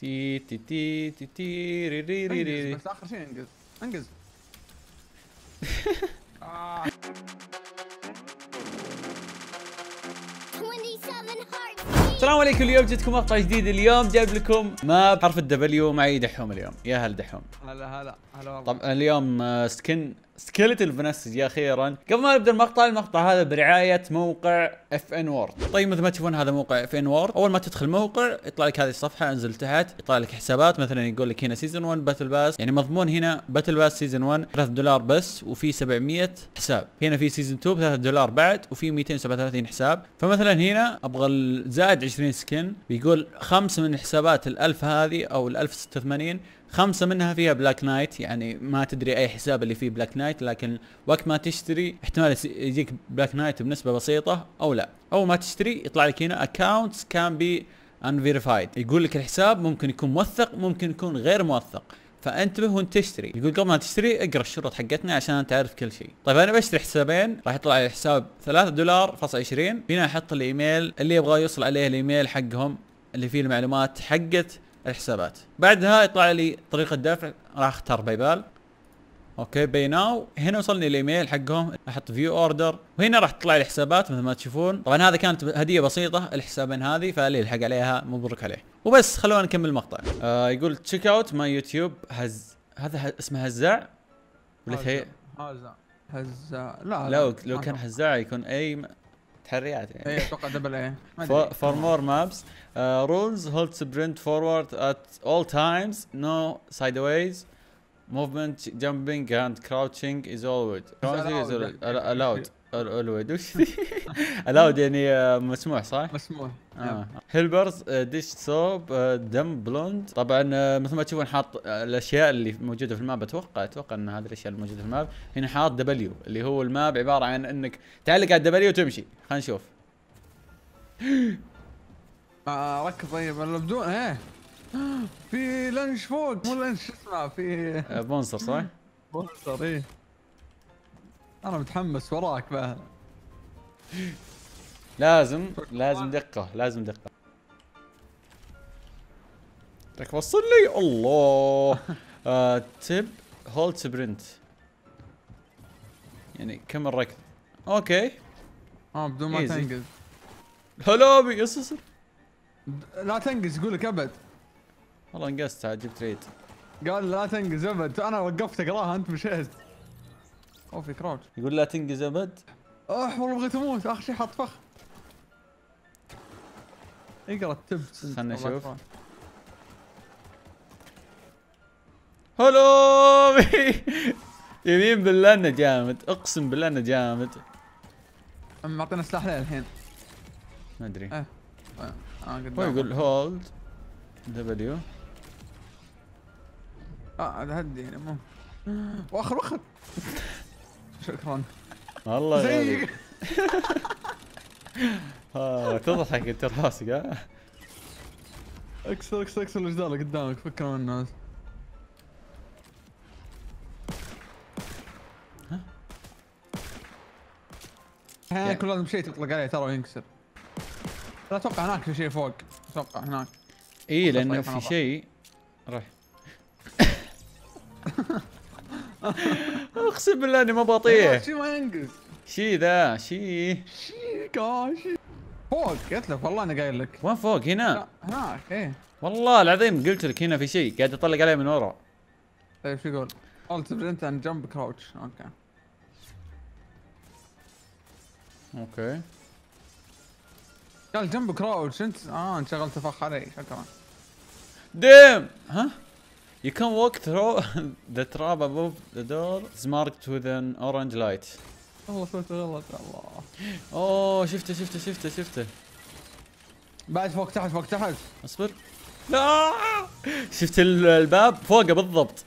تي تي تي تي تي ري ري ري ري ري بس اخر شيء انقز انقز آه. السلام عليكم اليوم جيتكم مقطع جديد اليوم جايب لكم ما بحرف الدبليو معي دحوم اليوم يا هل دحوم هلا هلا هلا والله طبعا اليوم آه، سكن سكيلتل فنسج اخيرا قبل ما نبدا المقطع المقطع هذا برعايه موقع اف ان وورد طيب مثل ما تشوفون هذا موقع اف ان وورد اول ما تدخل الموقع يطلع لك هذه الصفحه انزل تحت يطلع لك حسابات مثلا يقول لك هنا سيزون 1 باتل باس يعني مضمون هنا باتل باس سيزون 1 3 دولار بس وفي 700 حساب هنا في سيزون 2 ب 3 دولار بعد وفي 237 حساب فمثلا هنا ابغى زائد 20 سكن بيقول خمس من حسابات ال1000 هذه او ال1086 خمسة منها فيها بلاك نايت يعني ما تدري اي حساب اللي فيه بلاك نايت لكن وقت ما تشتري احتمال يجيك بلاك نايت بنسبة بسيطة او لا اول ما تشتري يطلع لك هنا كان بي ان unverified يقول لك الحساب ممكن يكون موثق ممكن يكون غير موثق فانتبه وانت تشتري يقول قبل ما تشتري اقرا الشروط حقتنا عشان تعرف كل شيء طيب انا بشتري حسابين راح يطلع لي حساب 3 دولار فاصل 20 هنا احط الايميل اللي يبغى يوصل عليه الايميل حقهم اللي فيه المعلومات حقت الحسابات بعدها يطلع لي طريقه دفع راح اختار باي بال اوكي باي ناو هنا وصلني الايميل حقهم احط فيو اوردر وهنا راح تطلع لي الحسابات مثل ما تشوفون طبعا هذا كانت هديه بسيطه الحسابين هذه فاللي يلحق عليها مبروك عليه وبس خلونا نكمل المقطع آه يقول تشيك اوت ماي يوتيوب هز هذا اسمه هزاع ولا شيء هزاع هزاع لا لا لو, لو كان هزاع يكون اي تهريات يعني اي اتوقع دبل اي فور مور مابس رولز هولد سبرنت فورورد ات اول تايمز نو سايد وايز movement jumping and crouching is allowed. Crouching is allowed. allowed. الاولويد وش ذي؟ الاود يعني مسموح صح؟ مسموح آه. هيلبرز آه، ديش ثوب آه، دم بلوند طبعا آه، مثل ما تشوفون حاط الاشياء اللي موجوده في الماب اتوقع اتوقع ان هذه الاشياء الموجوده في الماب هنا حاط دبليو اللي هو الماب عباره عن انك تعلق على الدبليو وتمشي خلينا نشوف ركض طيب بدون ايه في لانش فوق مو لانش اسمه في بونسر صح؟ بونسر ايه انا متحمس وراك بقى لازم لازم دقة لازم دقة لك وصل لي الله آه تب هولد سبرنت يعني كم الركض اوكي اه بدون ما تنقز هلا بي اصبر لا تنقز يقول لك ابد والله انقزت عاد جبت ريت قال لا تنقز ابد انا وقفتك راها انت مشيت اوه في كراود يقول لا تنقز ابد اه والله بغيت اموت اخر شيء حط فخ اقرا التبت خلنا نشوف هلو يمين بالله انه جامد اقسم بالله انه جامد عم معطينا سلاح ليه الحين ما ادري إيه. اه هو يقول هولد دبليو اه هدي هنا يعني، مو واخر واخر شكرا الله زيك آه، تضحك انت راسك ها اكسر اكسر اكسر الجدار اللي قدامك فكر من الناس احيانا كل لازم شيء تطلق عليه ترى ينكسر لا اتوقع هناك في شيء فوق اتوقع هناك اي لانه في شيء روح اقسم بالله اني ما بطيح شي ما ينقز شي ذا شي شي كاشي فوق قلت لك والله انا قايل لك وين فوق هنا؟ هناك ايه والله العظيم قلت لك هنا في شيء قاعد اطلق عليه من ورا طيب شو يقول؟ قلت برنت اند جمب كراوتش اوكي اوكي قال جنب كراوتش انت اه انشغلت فخ علي شكرا ديم ها You can walk through the trap above the door marked with an orange light. والله فوت غلط الله. اوه شفته شفته شفته شفته. بعد فوق تحت فوق تحت. اصبر. لا شفت الباب فوقه بالضبط.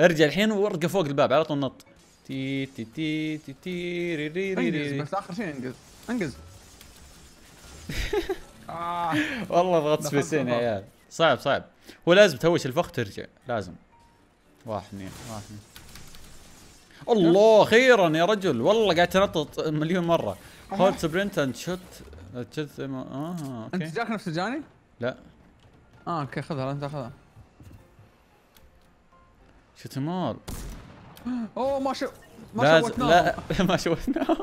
ارجع الحين وارقى فوق الباب على طول نط. تي تي تي تي تي ري ري ري ري بس اخر شيء انقز انقز. آه. والله ضغط سبيسين يا عيال. صعب صعب. هو لازم توش الفخ ترجع لازم واحد اثنين واحد اثنين الله خيرا يا رجل والله قاعد تنطط مليون مره هولد سبرنت اند شوت اه اوكي انت جاك نفس الجاني؟ لا اه اوكي خذها انت خذها شوت مال اوه ما شو ما شوتناه لا ما شوتناه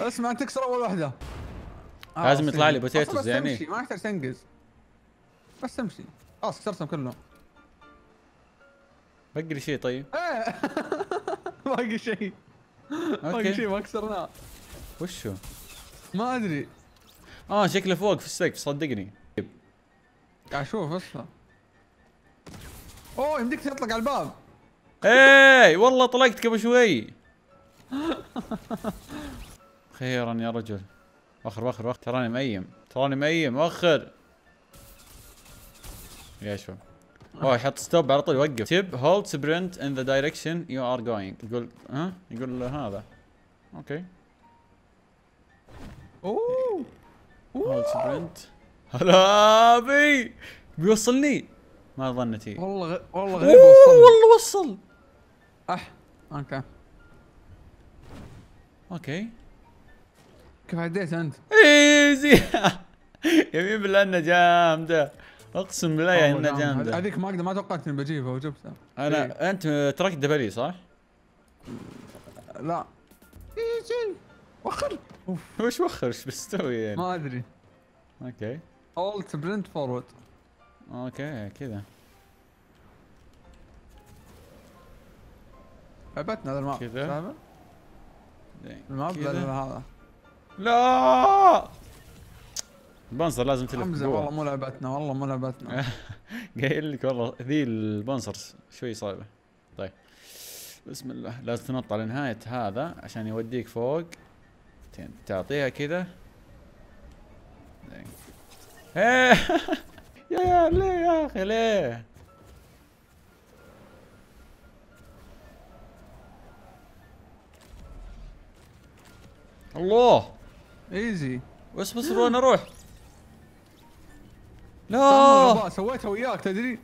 اسمع انت تكسر اول واحده لازم آه، يطلع لي بوتيتوز يعني ما يحتاج تنقز بس تمشي آه، خلاص كسرتهم كلهم بقي لي شيء طيب ايه باقي شيء باقي شيء ما كسرناه وشو؟ ما ادري اه شكله فوق في السقف صدقني طيب. قاعد اشوف اصلا اوه يمديك تطلق على الباب اي والله طلقت قبل شوي خيرا يا رجل اخر اخر اخر تراني ميم تراني ميم اخر يا شو اوه يحط ستوب على طول يوقف تب هولد سبرنت ان ذا دايركشن يو ار جوينج يقول ها يقول هذا اوكي اوه هولد سبرنت هلا بي بيوصلني ما ظنتي والله والله غريب وصل والله وصل اح اوكي اوكي كيف عديت انت؟ ايزي يمين بالله انه جامده اقسم بالله يا انها نعم. جامده هذيك ما ما توقعت اني بجيبها وجبتها انا إيه؟ انت تركت دبلي صح؟ لا ايجي وخر اوف وش وخر ايش بستوي يعني؟ ما ادري اوكي اولت برنت فورورد اوكي كذا عبتنا هذا الماب كذا الماب هذا لا البونسر لازم تلف حمزه والله مو لعبتنا والله مو لعبتنا قايل لك والله ذي البونسرز شوي صعبه طيب بسم الله لازم تنط على نهايه هذا عشان يوديك فوق تعطيها كذا إيه. يا يا ليه يا اخي ليه الله ايزي بس بس روح اروح لا سويتها وياك تدري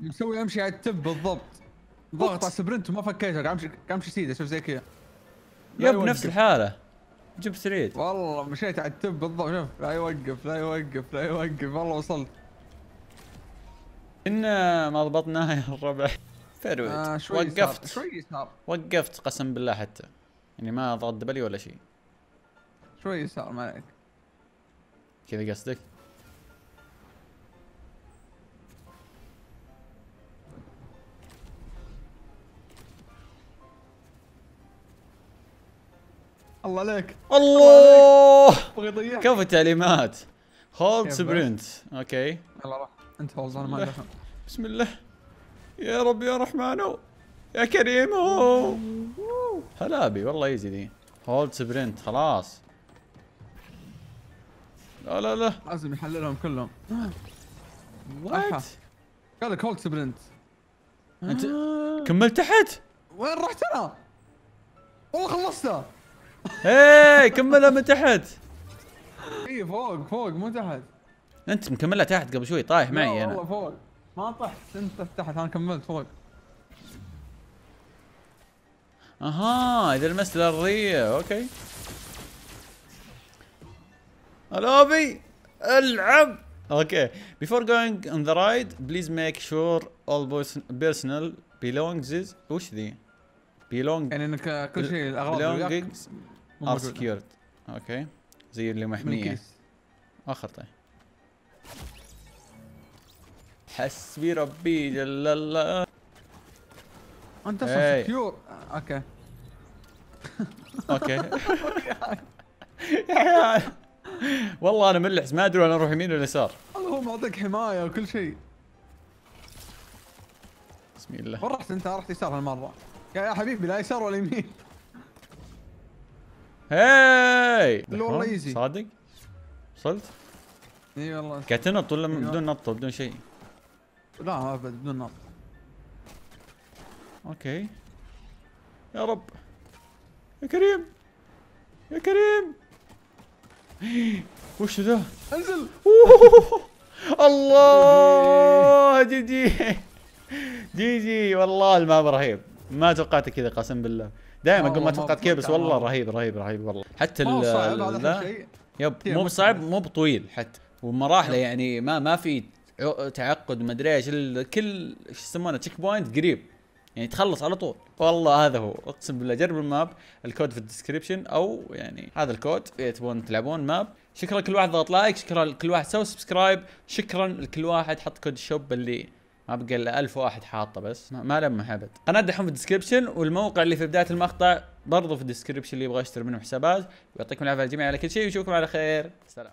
مسوي امشي على التب بالضبط ضغط على سبرنت وما فكيتها قاعد امشي قاعد امشي سيده شوف زي كذا يب نفس الحاله جبت سريت والله مشيت على التب بالضبط شوف لا يوقف لا يوقف لا يوقف والله وصلت كنا ما ضبطناها يا الربع فيرويد آه شوي وقفت شوي صار وقفت قسم بالله حتى يعني ما ضغط دبلي ولا شيء شوي صار ما عليك كذا قصدك؟ الله عليك الله كفو التعليمات هولد سبرنت اوكي يلا روح انت فوز انا ما بسم الله يا رب يا رحمن يا كريم هلا بي والله ايزي ذي هولد سبرنت خلاص لا لا لا لازم يحللهم كلهم وات قال لك هولد سبرنت انت آه. كملت تحت وين رحت انا؟ والله خلصته هي كملها من تحت اي فوق فوق مو تحت انت مكملها تحت قبل شوي طايح معي انا والله فوق ما طحت انت تحت انا كملت فوق اها اذا لمست الارضيه اوكي الوبي العب اوكي before going on the ride please make sure all personal belongs وش ذي بيلونج يعني انك كل شيء الاغراض ار سكيورد اوكي زي اللي محميه اخر طيب حسبي ربي جل الله انت اصلا سكيور اوكي اوكي يا والله انا ملحس ما ادري انا اروح يمين ولا يسار والله هو معطيك حمايه وكل شيء بسم الله وين رحت انت رحت يسار هالمره يا حبيبي لا يسار ولا يمين هاي والله صادق وصلت؟ اي والله قاعد تنط ولا بدون نطه بدون شيء؟ لا ابد بدون نط اوكي يا رب يا كريم يا كريم وش ذا؟ انزل الله جي جي جي جي والله الماب رهيب ما توقعت كذا قسم بالله دائما اقول ما توقعت كذا بس والله رهيب رهيب رهيب والله حتى ال يب مو بصعب مو بطويل حتى ومراحله يعني ما ما في تعقد ما ادري ايش كل شو يسمونه تشيك بوينت قريب يعني تخلص على طول والله هذا هو اقسم بالله جرب الماب الكود في الديسكربشن او يعني هذا الكود اذا تبون تلعبون ماب شكرا لكل واحد ضغط لايك شكرا لكل واحد سوى سبسكرايب شكرا لكل واحد حط كود الشوب اللي ابقى الا 1000 واحد حاطه بس ما لمح ابد قناه دحوم في الديسكربشن والموقع اللي في بدايه المقطع برضه في الديسكربشن اللي يبغى يشتري منه حسابات ويعطيكم العافيه على الجميع على كل شيء ونشوفكم على خير سلام